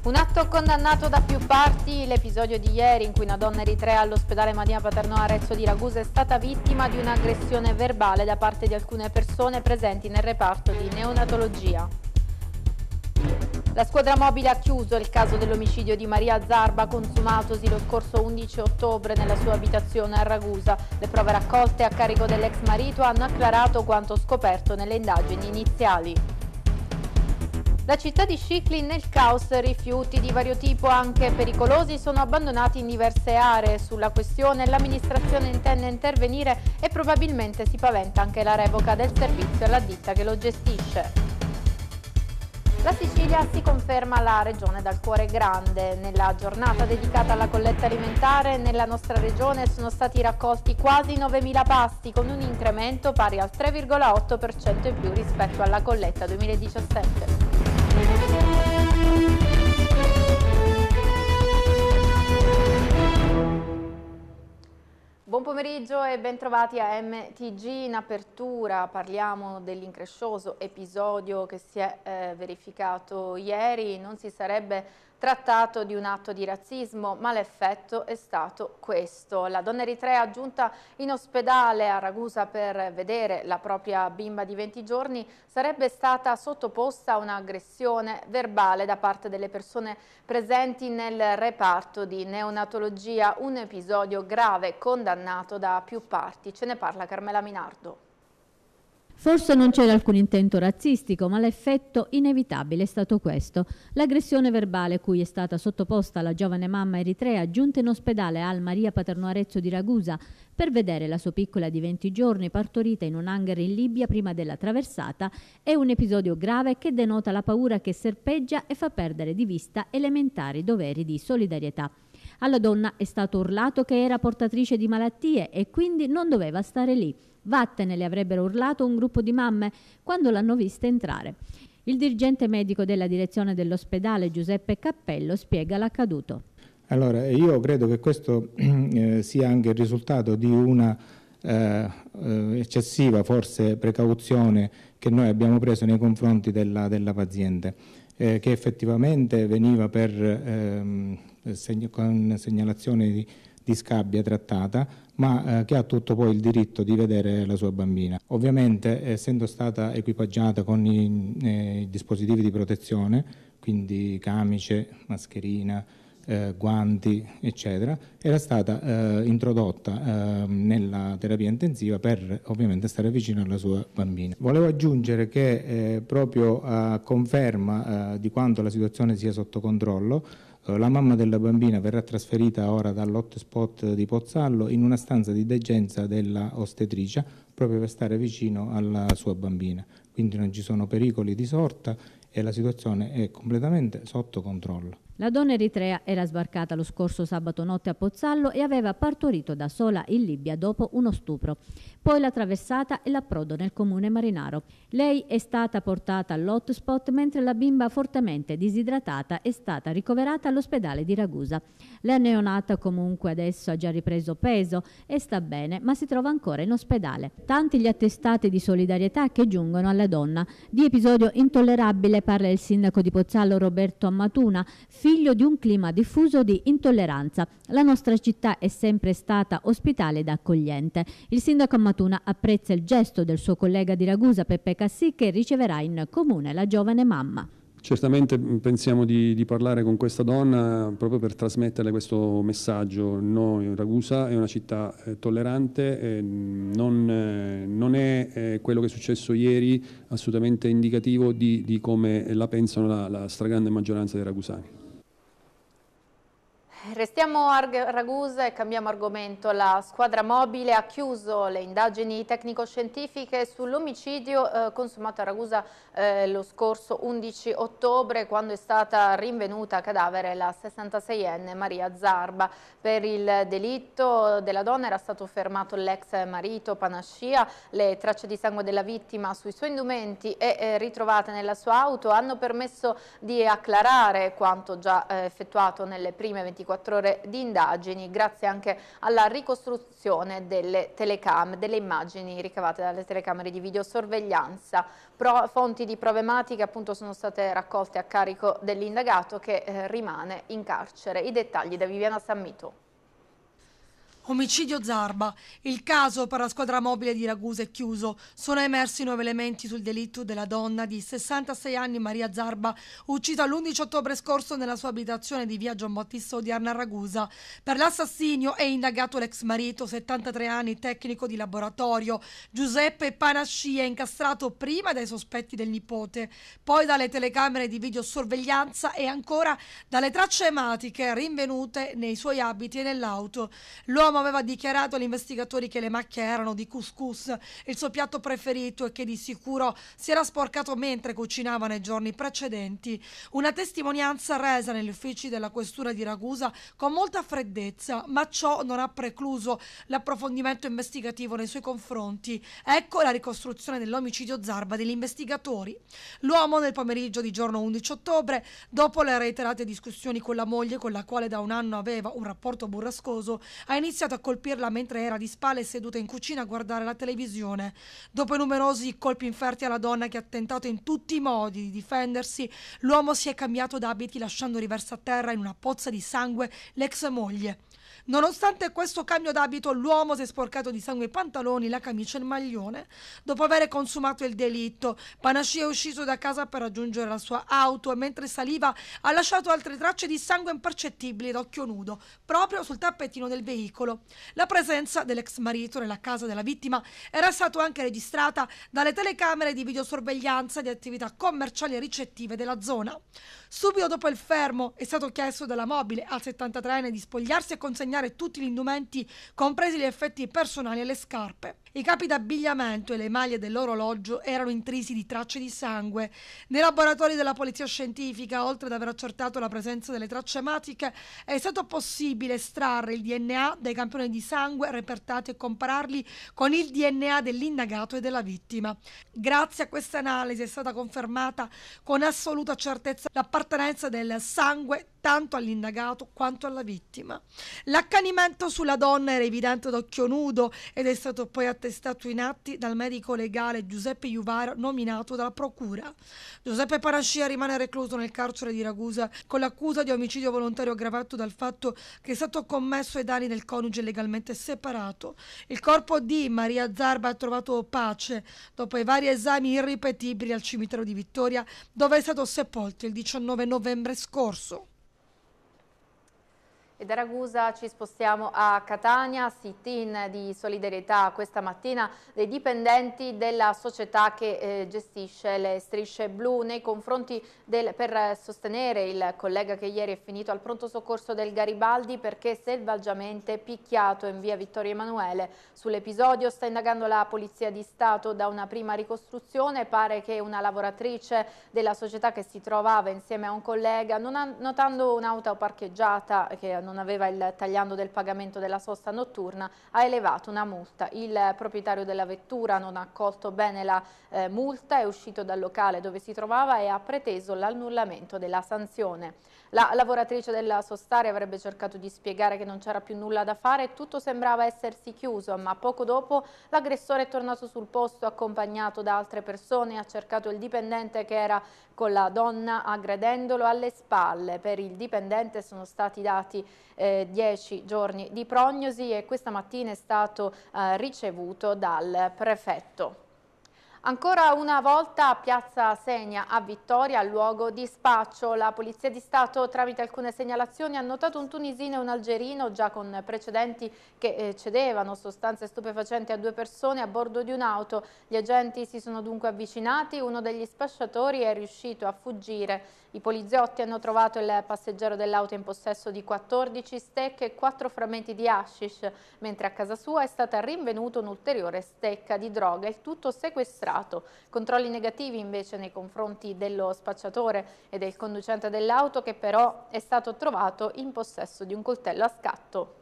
Un atto condannato da più parti, l'episodio di ieri in cui una donna eritrea all'ospedale Maria Paternò Arezzo di Ragusa è stata vittima di un'aggressione verbale da parte di alcune persone presenti nel reparto di neonatologia. La squadra mobile ha chiuso il caso dell'omicidio di Maria Zarba consumatosi lo scorso 11 ottobre nella sua abitazione a Ragusa. Le prove raccolte a carico dell'ex marito hanno acclarato quanto scoperto nelle indagini iniziali. La città di Scicli nel caos, rifiuti di vario tipo anche pericolosi sono abbandonati in diverse aree. Sulla questione l'amministrazione intende intervenire e probabilmente si paventa anche la revoca del servizio alla ditta che lo gestisce. La Sicilia si conferma la regione dal cuore grande. Nella giornata dedicata alla colletta alimentare nella nostra regione sono stati raccolti quasi 9.000 pasti con un incremento pari al 3,8% in più rispetto alla colletta 2017. Buon pomeriggio e bentrovati a MTG in apertura. Parliamo dell'increscioso episodio che si è eh, verificato ieri. Non si sarebbe trattato di un atto di razzismo, ma l'effetto è stato questo. La donna eritrea giunta in ospedale a Ragusa per vedere la propria bimba di 20 giorni sarebbe stata sottoposta a un'aggressione verbale da parte delle persone presenti nel reparto di neonatologia, un episodio grave condannato da più parti. Ce ne parla Carmela Minardo. Forse non c'era alcun intento razzistico, ma l'effetto inevitabile è stato questo. L'aggressione verbale cui è stata sottoposta la giovane mamma eritrea giunta in ospedale al Maria Paterno Arezzo di Ragusa per vedere la sua piccola di 20 giorni partorita in un hangar in Libia prima della traversata è un episodio grave che denota la paura che serpeggia e fa perdere di vista elementari doveri di solidarietà. Alla donna è stato urlato che era portatrice di malattie e quindi non doveva stare lì. Vattene le avrebbero urlato un gruppo di mamme quando l'hanno vista entrare. Il dirigente medico della direzione dell'ospedale Giuseppe Cappello spiega l'accaduto. Allora, io credo che questo eh, sia anche il risultato di una eh, eh, eccessiva forse precauzione che noi abbiamo preso nei confronti della, della paziente, eh, che effettivamente veniva per ehm, eh, con segnalazione di, di scabbia trattata, ma eh, che ha tutto poi il diritto di vedere la sua bambina. Ovviamente, essendo stata equipaggiata con i, eh, i dispositivi di protezione, quindi camice, mascherina, eh, guanti, eccetera, era stata eh, introdotta eh, nella terapia intensiva per ovviamente stare vicino alla sua bambina. Volevo aggiungere che eh, proprio a conferma eh, di quanto la situazione sia sotto controllo, Ecco, la mamma della bambina verrà trasferita ora dall'hotspot di Pozzallo in una stanza di degenza della ostetricia proprio per stare vicino alla sua bambina. Quindi non ci sono pericoli di sorta e la situazione è completamente sotto controllo. La donna eritrea era sbarcata lo scorso sabato notte a Pozzallo e aveva partorito da sola in Libia dopo uno stupro, poi la traversata e l'approdo nel comune marinaro. Lei è stata portata all'hotspot mentre la bimba fortemente disidratata è stata ricoverata all'ospedale di Ragusa. La neonata comunque adesso ha già ripreso peso e sta bene, ma si trova ancora in ospedale. Tanti gli attestati di solidarietà che giungono alla donna. Di episodio intollerabile parla il sindaco di Pozzallo Roberto Ammatuna, figlio di un clima diffuso di intolleranza. La nostra città è sempre stata ospitale ed accogliente. Il sindaco Matuna apprezza il gesto del suo collega di Ragusa, Peppe Cassì, che riceverà in comune la giovane mamma. Certamente mm, pensiamo di, di, parlare con questa donna eh, proprio per trasmetterle questo messaggio. Noi, Ragusa è una città eh, tollerante, eh, non, eh, non, è eh, quello che è successo ieri assolutamente indicativo di, di come la pensano la, la stragrande maggioranza dei ragusani. Restiamo a Ragusa e cambiamo argomento. La squadra mobile ha chiuso le indagini tecnico-scientifiche sull'omicidio eh, consumato a Ragusa eh, lo scorso 11 ottobre quando è stata rinvenuta a cadavere la 66enne Maria Zarba. Per il delitto della donna era stato fermato l'ex marito Panascia. Le tracce di sangue della vittima sui suoi indumenti e eh, ritrovate nella sua auto hanno permesso di acclarare quanto già eh, effettuato nelle prime 24 24 ore di indagini grazie anche alla ricostruzione delle, telecam, delle immagini ricavate dalle telecamere di videosorveglianza. Pro, fonti di problematiche appunto sono state raccolte a carico dell'indagato che eh, rimane in carcere. I dettagli da Viviana Sammito. Omicidio Zarba. Il caso per la squadra mobile di Ragusa è chiuso. Sono emersi nuovi elementi sul delitto della donna di 66 anni Maria Zarba, uccisa l'11 ottobre scorso nella sua abitazione di via Giambattista Odierna a Ragusa. Per l'assassinio è indagato l'ex marito, 73 anni, tecnico di laboratorio. Giuseppe Panasci è incastrato prima dai sospetti del nipote, poi dalle telecamere di videosorveglianza e ancora dalle tracce ematiche rinvenute nei suoi abiti e nell'auto. L'uomo uomo aveva dichiarato agli investigatori che le macchie erano di couscous, il suo piatto preferito e che di sicuro si era sporcato mentre cucinava nei giorni precedenti. Una testimonianza resa negli uffici della questura di Ragusa con molta freddezza, ma ciò non ha precluso l'approfondimento investigativo nei suoi confronti. Ecco la ricostruzione dell'omicidio Zarba degli investigatori. L'uomo nel pomeriggio di giorno 11 ottobre, dopo le reiterate discussioni con la moglie con la quale da un anno aveva un rapporto burrascoso, ha iniziato riescato a colpirla mentre era di spalle seduta in cucina a guardare la televisione. Dopo i numerosi colpi inferti alla donna che ha tentato in tutti i modi di difendersi, l'uomo si è cambiato d'abiti lasciando riversa a terra in una pozza di sangue l'ex moglie. Nonostante questo cambio d'abito, l'uomo si è sporcato di sangue i pantaloni, la camicia e il maglione dopo aver consumato il delitto. Panasci è uscito da casa per raggiungere la sua auto e mentre saliva ha lasciato altre tracce di sangue impercettibili d'occhio nudo, proprio sul tappetino del veicolo. La presenza dell'ex marito nella casa della vittima era stata anche registrata dalle telecamere di videosorveglianza di attività commerciali e ricettive della zona. Subito dopo il fermo è stato chiesto dalla mobile al 73enne di spogliarsi e consegnare tutti gli indumenti, compresi gli effetti personali e le scarpe. I capi d'abbigliamento e le maglie dell'orologio erano intrisi di tracce di sangue. Nei laboratori della polizia scientifica, oltre ad aver accertato la presenza delle tracce ematiche, è stato possibile estrarre il DNA dai campioni di sangue repertati e compararli con il DNA dell'indagato e della vittima. Grazie a questa analisi è stata confermata con assoluta certezza l'appartenenza del sangue tanto all'indagato quanto alla vittima. L'accanimento sulla donna era evidente d'occhio nudo ed è stato poi attestato in atti dal medico legale Giuseppe Juvaro nominato dalla procura. Giuseppe Parascia rimane recluso nel carcere di Ragusa con l'accusa di omicidio volontario aggravato dal fatto che è stato commesso ai danni del coniuge legalmente separato. Il corpo di Maria Zarba ha trovato pace dopo i vari esami irripetibili al cimitero di Vittoria dove è stato sepolto il 19 novembre scorso. E da Ragusa ci spostiamo a Catania, sit-in di solidarietà questa mattina dei dipendenti della società che eh, gestisce le strisce blu nei confronti del, per sostenere il collega che ieri è finito al pronto soccorso del Garibaldi perché selvaggiamente picchiato in via Vittorio Emanuele. Sull'episodio sta indagando la Polizia di Stato da una prima ricostruzione, pare che una lavoratrice della società che si trovava insieme a un collega, non notando un'auto parcheggiata che non aveva il tagliando del pagamento della sosta notturna, ha elevato una multa. Il proprietario della vettura non ha accolto bene la eh, multa, è uscito dal locale dove si trovava e ha preteso l'annullamento della sanzione. La lavoratrice della Sostare avrebbe cercato di spiegare che non c'era più nulla da fare e tutto sembrava essersi chiuso, ma poco dopo l'aggressore è tornato sul posto accompagnato da altre persone e ha cercato il dipendente che era con la donna aggredendolo alle spalle. Per il dipendente sono stati dati 10 eh, giorni di prognosi e questa mattina è stato eh, ricevuto dal prefetto. Ancora una volta Piazza Segna a Vittoria, luogo di spaccio. La Polizia di Stato tramite alcune segnalazioni ha notato un tunisino e un algerino già con precedenti che eh, cedevano sostanze stupefacenti a due persone a bordo di un'auto. Gli agenti si sono dunque avvicinati, uno degli spacciatori è riuscito a fuggire. I poliziotti hanno trovato il passeggero dell'auto in possesso di 14 stecche e 4 frammenti di hashish, mentre a casa sua è stata rinvenuta un'ulteriore stecca di droga, il tutto sequestrato. Controlli negativi invece nei confronti dello spacciatore e del conducente dell'auto che però è stato trovato in possesso di un coltello a scatto.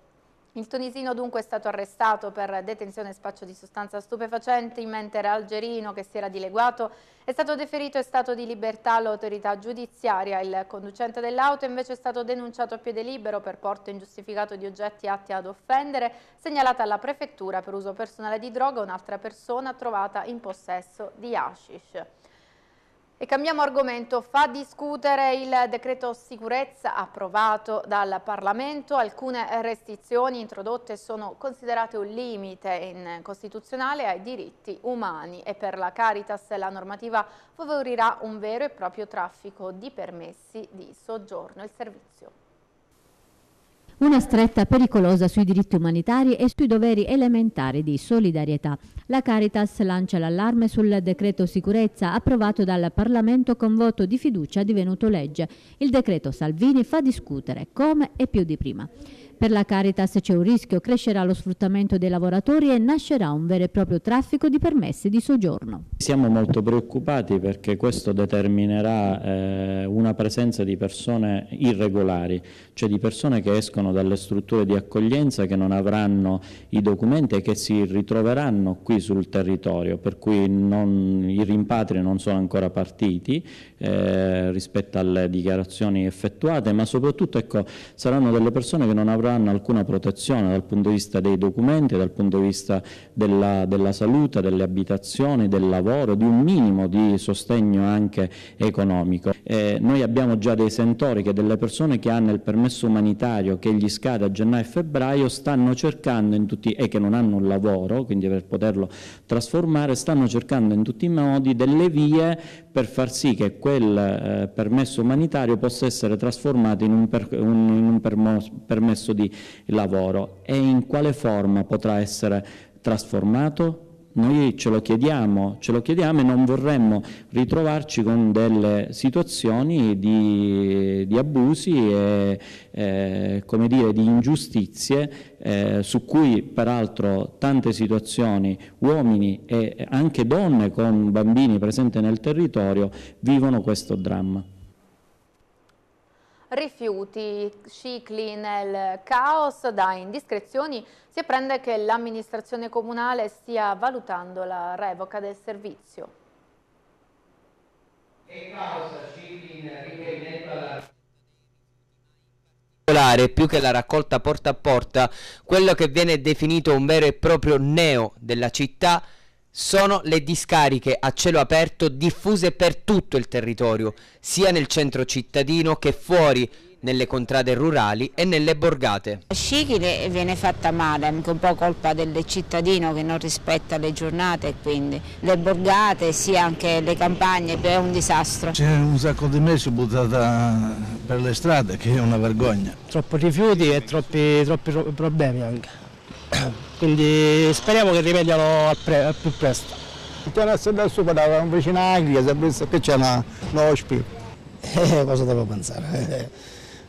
Il tunisino dunque è stato arrestato per detenzione e spaccio di sostanza stupefacente, mentre algerino che si era dileguato è stato deferito in stato di libertà all'autorità giudiziaria. Il conducente dell'auto invece è stato denunciato a piede libero per porto ingiustificato di oggetti atti ad offendere, segnalata alla prefettura per uso personale di droga un'altra persona trovata in possesso di hashish. E cambiamo argomento, fa discutere il decreto sicurezza approvato dal Parlamento, alcune restrizioni introdotte sono considerate un limite costituzionale ai diritti umani e per la Caritas la normativa favorirà un vero e proprio traffico di permessi di soggiorno. Il servizio. Una stretta pericolosa sui diritti umanitari e sui doveri elementari di solidarietà. La Caritas lancia l'allarme sul decreto sicurezza approvato dal Parlamento con voto di fiducia divenuto legge. Il decreto Salvini fa discutere come e più di prima. Per la Caritas c'è un rischio, crescerà lo sfruttamento dei lavoratori e nascerà un vero e proprio traffico di permessi di soggiorno. Siamo molto preoccupati perché questo determinerà eh, una presenza di persone irregolari, cioè di persone che escono dalle strutture di accoglienza, che non avranno i documenti e che si ritroveranno qui sul territorio, per cui non, i rimpatri non sono ancora partiti eh, rispetto alle dichiarazioni effettuate, ma soprattutto ecco, saranno delle persone che non avranno avranno alcuna protezione dal punto di vista dei documenti, dal punto di vista della, della salute, delle abitazioni, del lavoro, di un minimo di sostegno anche economico. Eh, noi abbiamo già dei sentori che delle persone che hanno il permesso umanitario che gli scade a gennaio e febbraio stanno cercando tutti, e che non hanno un lavoro, quindi per poterlo trasformare, stanno cercando in tutti i modi delle vie per far sì che quel eh, permesso umanitario possa essere trasformato in un, per, un, in un permos, permesso di lavoro e in quale forma potrà essere trasformato? Noi ce lo chiediamo, ce lo chiediamo e non vorremmo ritrovarci con delle situazioni di, di abusi e eh, come dire, di ingiustizie eh, su cui peraltro tante situazioni, uomini e anche donne con bambini presenti nel territorio, vivono questo dramma rifiuti, cicli nel caos, da indiscrezioni si apprende che l'amministrazione comunale stia valutando la revoca del servizio. Che causa cicli in riferimento più che la raccolta porta a porta quello che viene definito un vero e proprio neo della città sono le discariche a cielo aperto diffuse per tutto il territorio, sia nel centro cittadino che fuori, nelle contrade rurali e nelle borgate. La scicchile viene fatta male, è anche un po' colpa del cittadino che non rispetta le giornate, quindi le borgate, sia anche le campagne, è un disastro. C'è un sacco di messi buttata per le strade, che è una vergogna. Troppi rifiuti e troppi, troppi problemi anche. Quindi speriamo che rimediano al, pre al più presto. Adesso adesso parlava un vicino a chiesa, che c'è un ospite. Eh, cosa devo pensare? Eh, eh,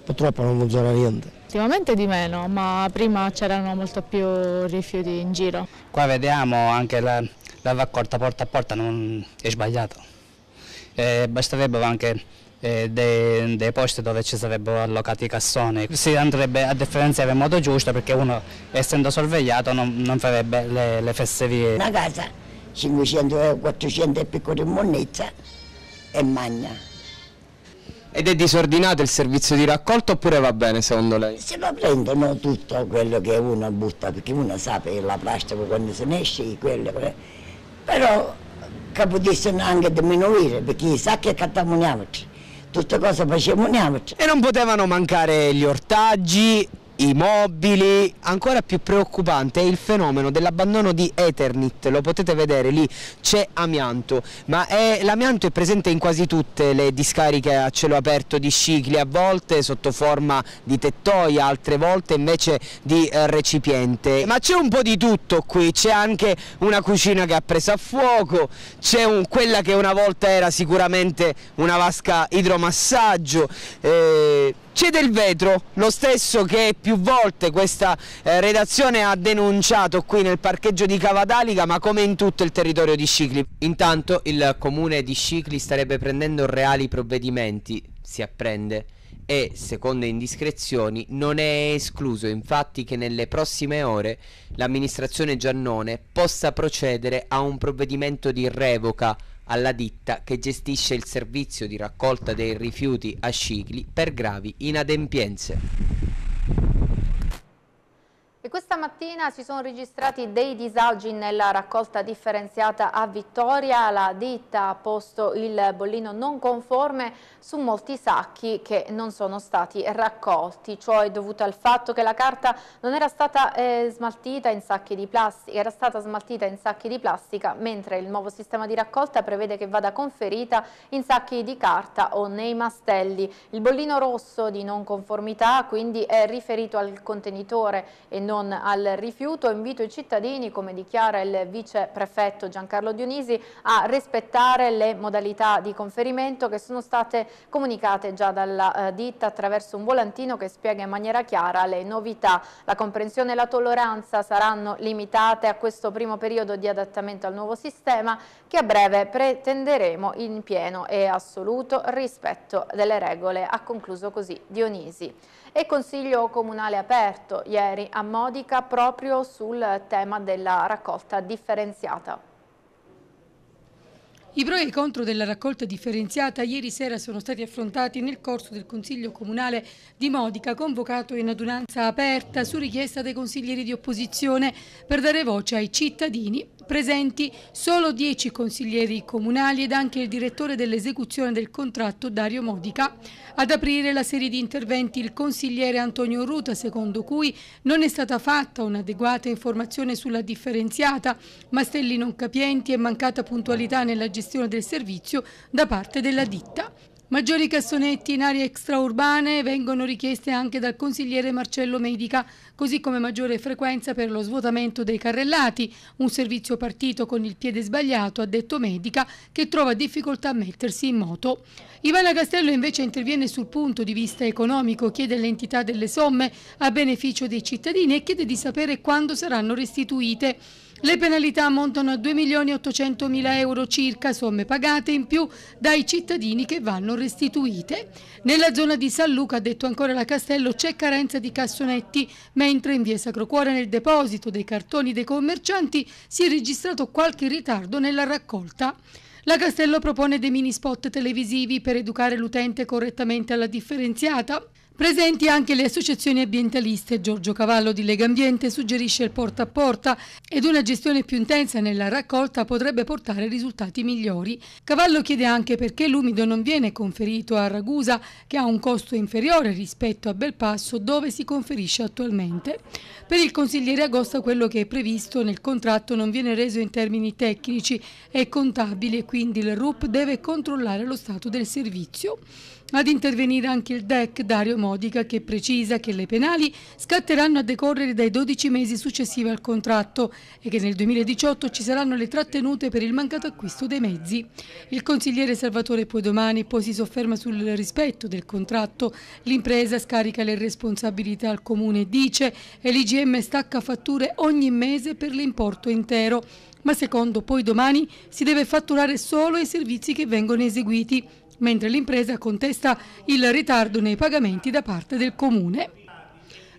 purtroppo non funziona niente. Ultimamente di meno, ma prima c'erano molto più rifiuti in giro. Qua vediamo anche la, la raccolta porta a porta non è sbagliato. Eh, basterebbe anche eh, dei, dei, posti dove ci sarebbero allocati i cassoni. Si andrebbe a differenziare in modo giusto perché uno essendo sorvegliato non, non farebbe le, le fesserie. Una casa, 500-400 eh, e piccoli in monnezza e magna. Ed è disordinato il servizio di raccolta oppure va bene secondo lei? Se lo prendono tutto quello che uno butta, perché uno sa che la plastica quando se ne esce, quello, eh. però che anche diminuire, perché sa che cattamoniamoci tutte cose facevamo E non potevano mancare gli ortaggi, i mobili, ancora più preoccupante è il fenomeno dell'abbandono di Eternit, lo potete vedere lì c'è amianto, ma l'amianto è presente in quasi tutte le discariche a cielo aperto di Scicli, a volte sotto forma di tettoia, altre volte invece di eh, recipiente, ma c'è un po' di tutto qui, c'è anche una cucina che ha preso a fuoco, c'è quella che una volta era sicuramente una vasca idromassaggio, eh, Cede il vetro, lo stesso che più volte questa eh, redazione ha denunciato qui nel parcheggio di Cavadalica ma come in tutto il territorio di Scicli. Intanto il comune di Scicli starebbe prendendo reali provvedimenti, si apprende e, secondo indiscrezioni, non è escluso infatti che nelle prossime ore l'amministrazione Giannone possa procedere a un provvedimento di revoca alla ditta che gestisce il servizio di raccolta dei rifiuti a Scicli per gravi inadempienze. E questa mattina si sono registrati dei disagi nella raccolta differenziata a Vittoria. La ditta ha posto il bollino non conforme su molti sacchi che non sono stati raccolti. Ciò è dovuto al fatto che la carta non era stata eh, smaltita in sacchi di plastica, era stata smaltita in sacchi di plastica, mentre il nuovo sistema di raccolta prevede che vada conferita in sacchi di carta o nei mastelli. Il bollino rosso di non conformità quindi è riferito al contenitore e non non al rifiuto. Invito i cittadini, come dichiara il vice prefetto Giancarlo Dionisi, a rispettare le modalità di conferimento che sono state comunicate già dalla eh, ditta attraverso un volantino che spiega in maniera chiara le novità. La comprensione e la tolleranza saranno limitate a questo primo periodo di adattamento al nuovo sistema che a breve pretenderemo in pieno e assoluto rispetto delle regole. Ha concluso così Dionisi e Consiglio Comunale aperto ieri a Modica proprio sul tema della raccolta differenziata. I pro e i contro della raccolta differenziata ieri sera sono stati affrontati nel corso del Consiglio Comunale di Modica, convocato in adunanza aperta su richiesta dei consiglieri di opposizione per dare voce ai cittadini presenti solo 10 consiglieri comunali ed anche il direttore dell'esecuzione del contratto Dario Modica. Ad aprire la serie di interventi il consigliere Antonio Ruta, secondo cui non è stata fatta un'adeguata informazione sulla differenziata, mastelli non capienti e mancata puntualità nella gestione del servizio da parte della ditta. Maggiori cassonetti in aree extraurbane vengono richieste anche dal consigliere Marcello Medica, così come maggiore frequenza per lo svuotamento dei carrellati, un servizio partito con il piede sbagliato, ha detto Medica, che trova difficoltà a mettersi in moto. Ivana Castello invece interviene sul punto di vista economico, chiede l'entità delle somme a beneficio dei cittadini e chiede di sapere quando saranno restituite. Le penalità ammontano a 2.800.000 euro circa, somme pagate in più dai cittadini che vanno restituite. Nella zona di San Luca, ha detto ancora la Castello, c'è carenza di cassonetti, mentre in via Sacro Cuore nel deposito dei cartoni dei commercianti si è registrato qualche ritardo nella raccolta. La Castello propone dei mini spot televisivi per educare l'utente correttamente alla differenziata. Presenti anche le associazioni ambientaliste, Giorgio Cavallo di Lega Ambiente suggerisce il porta a porta ed una gestione più intensa nella raccolta potrebbe portare risultati migliori. Cavallo chiede anche perché l'umido non viene conferito a Ragusa che ha un costo inferiore rispetto a Belpasso dove si conferisce attualmente. Per il consigliere Agosta quello che è previsto nel contratto non viene reso in termini tecnici e contabili e quindi il RUP deve controllare lo stato del servizio. Ad intervenire anche il DEC Dario Monti modica che precisa che le penali scatteranno a decorrere dai 12 mesi successivi al contratto e che nel 2018 ci saranno le trattenute per il mancato acquisto dei mezzi. Il consigliere Salvatore Podomani poi si sofferma sul rispetto del contratto. L'impresa scarica le responsabilità al comune, dice, e l'IGM stacca fatture ogni mese per l'importo intero ma secondo poi domani si deve fatturare solo i servizi che vengono eseguiti mentre l'impresa contesta il ritardo nei pagamenti da parte del Comune.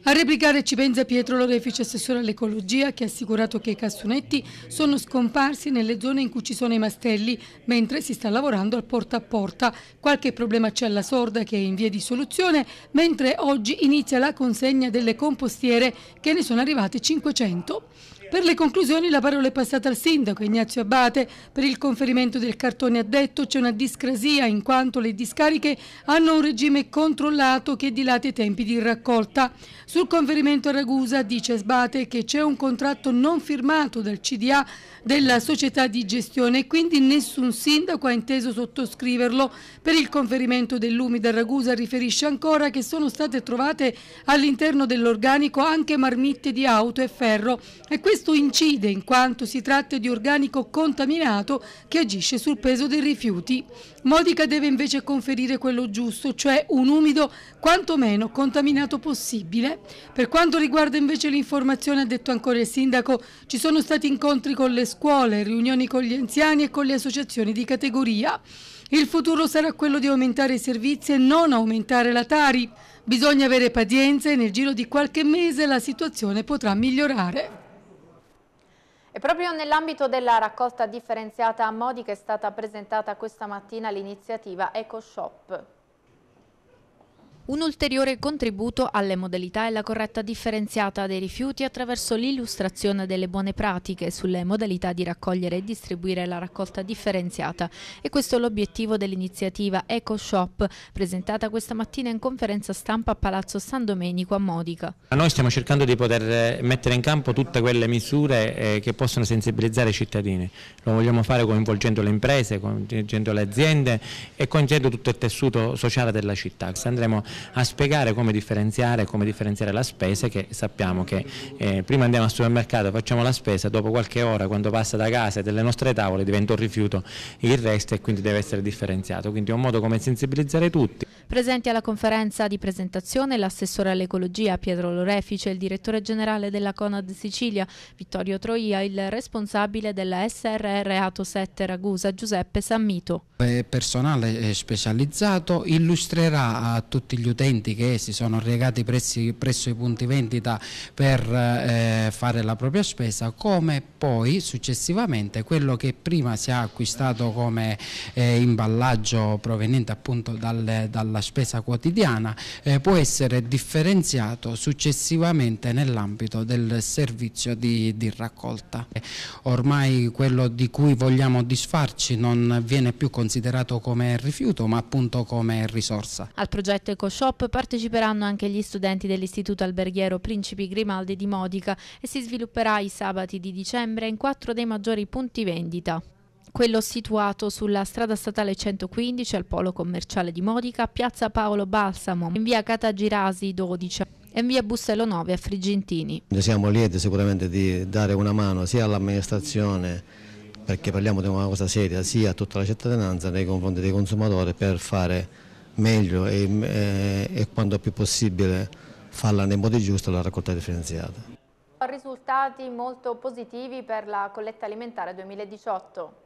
A replicare ci pensa Pietro Lorefice, assessore all'ecologia, che ha assicurato che i cassonetti sono scomparsi nelle zone in cui ci sono i mastelli, mentre si sta lavorando al porta a porta. Qualche problema c'è alla sorda che è in via di soluzione, mentre oggi inizia la consegna delle compostiere che ne sono arrivate 500. Per le conclusioni la parola è passata al sindaco Ignazio Abate. Per il conferimento del cartone ha detto c'è una discrasia in quanto le discariche hanno un regime controllato che dilata i tempi di raccolta. Sul conferimento a Ragusa dice Sbate che c'è un contratto non firmato dal CDA della società di gestione e quindi nessun sindaco ha inteso sottoscriverlo. Per il conferimento dell'Umida Ragusa riferisce ancora che sono state trovate all'interno dell'organico anche marmitte di auto e ferro e questo questo incide in quanto si tratta di organico contaminato che agisce sul peso dei rifiuti. Modica deve invece conferire quello giusto, cioè un umido quantomeno contaminato possibile. Per quanto riguarda invece l'informazione, ha detto ancora il sindaco, ci sono stati incontri con le scuole, riunioni con gli anziani e con le associazioni di categoria. Il futuro sarà quello di aumentare i servizi e non aumentare la Tari. Bisogna avere pazienza e nel giro di qualche mese la situazione potrà migliorare. E proprio nell'ambito della raccolta differenziata a Modi che è stata presentata questa mattina l'iniziativa EcoShop un ulteriore contributo alle modalità e la corretta differenziata dei rifiuti attraverso l'illustrazione delle buone pratiche sulle modalità di raccogliere e distribuire la raccolta differenziata e questo è l'obiettivo dell'iniziativa EcoShop presentata questa mattina in conferenza stampa a Palazzo San Domenico a Modica. Noi stiamo cercando di poter eh, mettere in campo tutte quelle misure eh, che possono sensibilizzare i cittadini, lo vogliamo fare coinvolgendo le imprese, coinvolgendo le aziende e coinvolgendo tutto il tessuto sociale della città. Andremo a spiegare come differenziare, come differenziare la spesa che sappiamo che eh, prima andiamo al supermercato, facciamo la spesa, dopo qualche ora quando passa da casa e dalle nostre tavole diventa un rifiuto il resto e quindi deve essere differenziato, quindi è un modo come sensibilizzare tutti. Presenti alla conferenza di presentazione l'assessore all'ecologia Pietro Lorefice, il direttore generale della Conad Sicilia Vittorio Troia, il responsabile della SRR Ato 7 Ragusa Giuseppe Sammito. Personale specializzato illustrerà a tutti gli utenti che si sono regati presso, presso i punti vendita per eh, fare la propria spesa come poi successivamente quello che prima si è acquistato come eh, imballaggio proveniente appunto dal, dalla alla spesa quotidiana eh, può essere differenziato successivamente nell'ambito del servizio di, di, raccolta. Ormai quello di cui vogliamo disfarci non viene più considerato come rifiuto ma appunto come risorsa. Al progetto EcoShop parteciperanno anche gli studenti dell'Istituto Alberghiero Principi Grimaldi di Modica e si svilupperà i sabati di dicembre in quattro dei maggiori punti vendita quello situato sulla strada statale 115 al polo commerciale di Modica, piazza Paolo Balsamo, in via Catagirasi 12 e in via Bustello 9 a Frigentini. Noi Siamo lieti sicuramente di dare una mano sia all'amministrazione perché parliamo di una cosa seria sia a tutta la cittadinanza nei confronti dei consumatori per fare meglio e, e, eh, e quanto più possibile farla nei modi giusti la raccolta differenziata. Risultati molto positivi per la colletta alimentare 2018.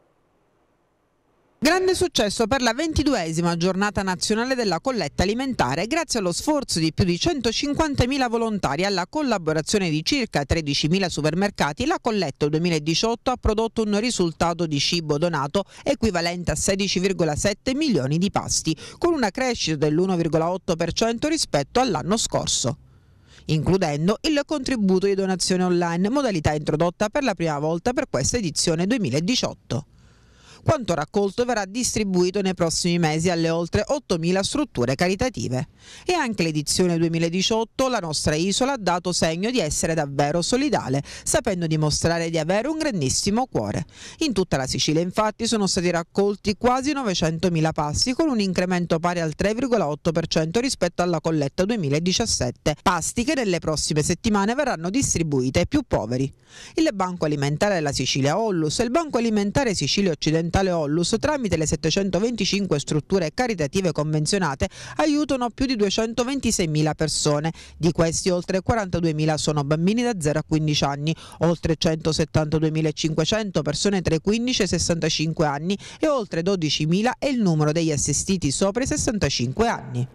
Grande successo per la ventiduesima giornata nazionale della colletta alimentare grazie allo sforzo di più di 150.000 volontari e alla collaborazione di circa 13.000 supermercati, la colletta 2018 ha prodotto un risultato di cibo donato equivalente a 16,7 milioni di pasti, con una crescita dell'1,8% rispetto all'anno scorso includendo il contributo di donazione online, modalità introdotta per la prima volta per questa edizione 2018. Quanto raccolto verrà distribuito nei prossimi mesi alle oltre 8.000 strutture caritative. E anche l'edizione 2018 la nostra isola ha dato segno di essere davvero solidale, sapendo dimostrare di avere un grandissimo cuore. In tutta la Sicilia infatti sono stati raccolti quasi 900.000 pasti con un incremento pari al 3,8% rispetto alla colletta 2017, pasti che nelle prossime settimane verranno distribuite ai più poveri. Il Banco Alimentare della Sicilia Ollus e il Banco Alimentare Sicilia Occidentale tale Ollus tramite le 725 strutture caritative convenzionate aiutano più di 226.000 persone. Di questi oltre 42.000 sono bambini da 0 a 15 anni, oltre 172.500 persone tra i 15 e i 65 anni e oltre 12.000 è il numero degli assistiti sopra i 65 anni.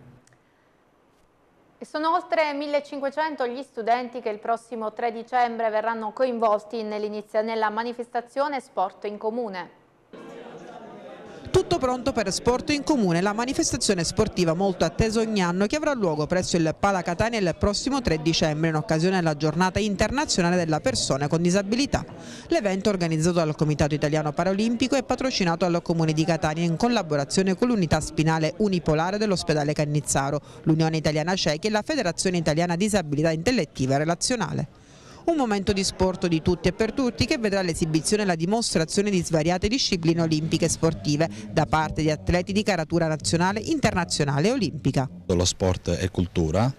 E sono oltre 1500 gli studenti che il prossimo 3 dicembre verranno coinvolti nell nella manifestazione Sport in Comune. Tutto pronto per Sport in Comune, la manifestazione sportiva molto attesa ogni anno che avrà luogo presso il Pala Catania il prossimo 3 dicembre in occasione della giornata internazionale della persona con disabilità. L'evento organizzato dal Comitato Italiano Paralimpico è patrocinato dal Comune di Catania in collaborazione con l'unità spinale unipolare dell'ospedale Cannizzaro, l'Unione Italiana Ciechi e la Federazione Italiana Disabilità Intellettiva e Relazionale un momento di sport di tutti e per tutti che vedrà l'esibizione e la dimostrazione di svariate discipline olimpiche e sportive da parte di atleti di caratura nazionale, internazionale e olimpica. Lo sport è cultura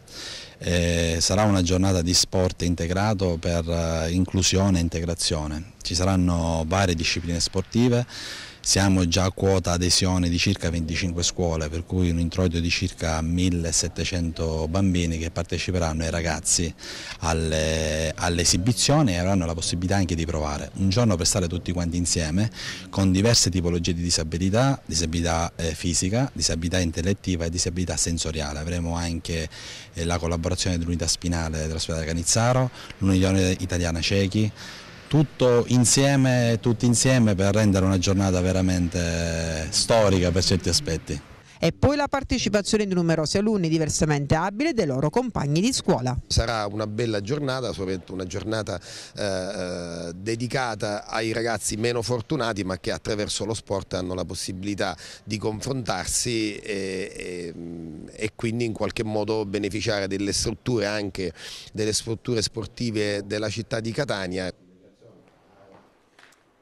eh, sarà una giornata di sport integrato per eh, inclusione e integrazione. Ci saranno varie discipline sportive siamo già a quota adesione di circa 25 scuole, per cui un introito di circa 1700 bambini che parteciperanno ai ragazzi all'esibizione all e avranno la possibilità anche di provare. Un giorno per stare tutti quanti insieme con diverse tipologie di disabilità, disabilità eh, fisica, disabilità intellettiva e disabilità sensoriale. Avremo anche eh, la collaborazione dell'unità spinale dell'ospedale Canizzaro, l'Unione Italiana cechi tutto insieme, tutti insieme per rendere una giornata veramente storica per certi aspetti. E poi la partecipazione di numerosi alunni diversamente abili e dei loro compagni di scuola. Sarà una bella giornata, soprattutto una giornata eh, eh, dedicata ai ragazzi meno fortunati ma che attraverso lo sport hanno la possibilità di confrontarsi e, e, e quindi in qualche modo beneficiare delle strutture anche delle strutture sportive della città di Catania.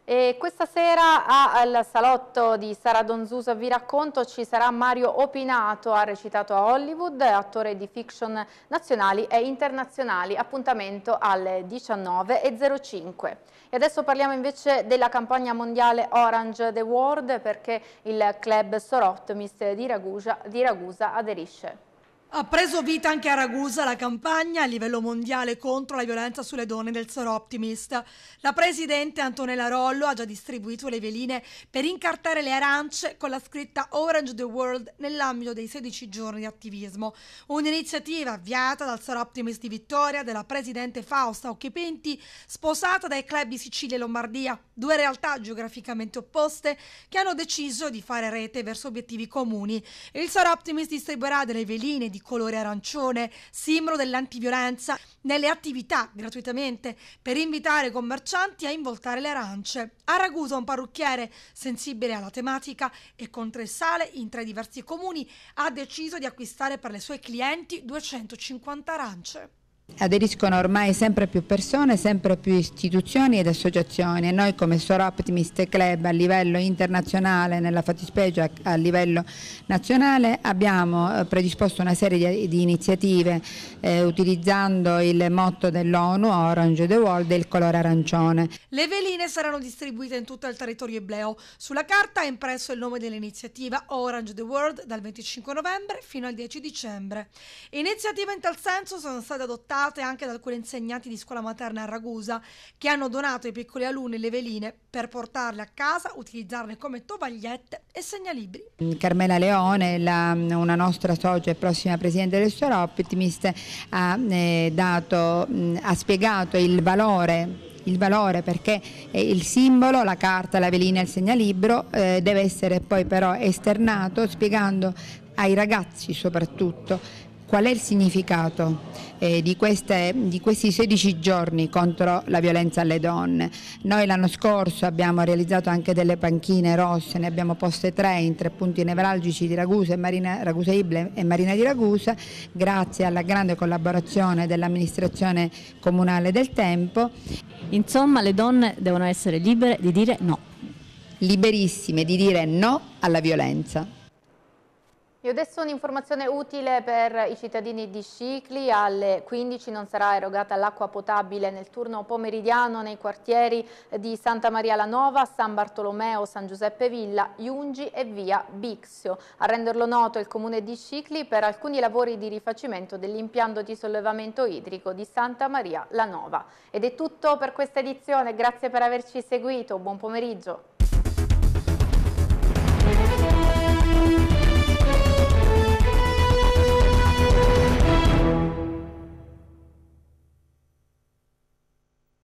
E questa sera al salotto di Sara Donzuso Vi Racconto ci sarà Mario Opinato, ha recitato a Hollywood, attore di fiction nazionali e internazionali, appuntamento alle 19.05. E adesso parliamo invece della campagna mondiale Orange The World perché il club Sorot Miss di Ragusa, di Ragusa aderisce. Ha preso vita anche a Ragusa la campagna a livello mondiale contro la violenza sulle donne del Sir Optimist. La presidente Antonella Rollo ha già distribuito le veline per incartare le arance con la scritta Orange the World nell'ambito dei 16 giorni di attivismo. Un'iniziativa avviata dal Sir Optimist di Vittoria della presidente Fausta Occhipenti, sposata dai club di Sicilia e Lombardia, due realtà geograficamente opposte che hanno deciso di fare rete verso obiettivi comuni. Il Sir Optimist distribuirà delle veline di colore arancione, simbolo dell'antiviolenza, nelle attività gratuitamente per invitare i commercianti a involtare le arance. A Ragusa un parrucchiere sensibile alla tematica e con tre sale in tre diversi comuni ha deciso di acquistare per le sue clienti 250 arance. Aderiscono ormai sempre più persone, sempre più istituzioni ed associazioni e noi come Soroptimist Club a livello internazionale, nella fattispecie a livello nazionale, abbiamo eh, predisposto una serie di, iniziative eh, utilizzando il motto dell'ONU Orange the World il colore arancione. Le veline saranno distribuite in tutto il territorio ebleo. Sulla carta è impresso il nome dell'iniziativa Orange the World dal 25 novembre fino al 10 dicembre. Iniziative in tal senso sono state adottate supportate anche da alcuni insegnanti di scuola materna a Ragusa che hanno donato ai piccoli alunni le veline per portarle a casa, utilizzarle come tovagliette e segnalibri. Mm, Carmela Leone, la, mm, una nostra socia e prossima presidente del Store Optimist, ha, eh, dato, mm, ha spiegato il valore il valore perché eh, il simbolo, la carta, la velina, il segnalibro eh, deve essere poi però esternato spiegando ai ragazzi soprattutto Qual è il significato eh, di, queste, di, questi 16 giorni contro la violenza alle donne? Noi l'anno scorso abbiamo realizzato anche delle panchine rosse, ne abbiamo poste tre in tre punti nevralgici di Ragusa, e Marina, Ragusa Ible e Marina di Ragusa, grazie alla grande collaborazione dell'amministrazione comunale del tempo. Insomma le donne devono essere libere di dire no. Liberissime di dire no alla violenza. E adesso un'informazione utile per i cittadini di Scicli, alle 15 non sarà erogata l'acqua potabile nel turno pomeridiano nei quartieri di Santa Maria la Nova, San Bartolomeo, San Giuseppe Villa, Iungi e via Bixio. A renderlo noto il comune di Scicli per alcuni lavori di rifacimento dell'impianto di sollevamento idrico di Santa Maria la Nova. Ed è tutto per questa edizione, grazie per averci seguito, buon pomeriggio.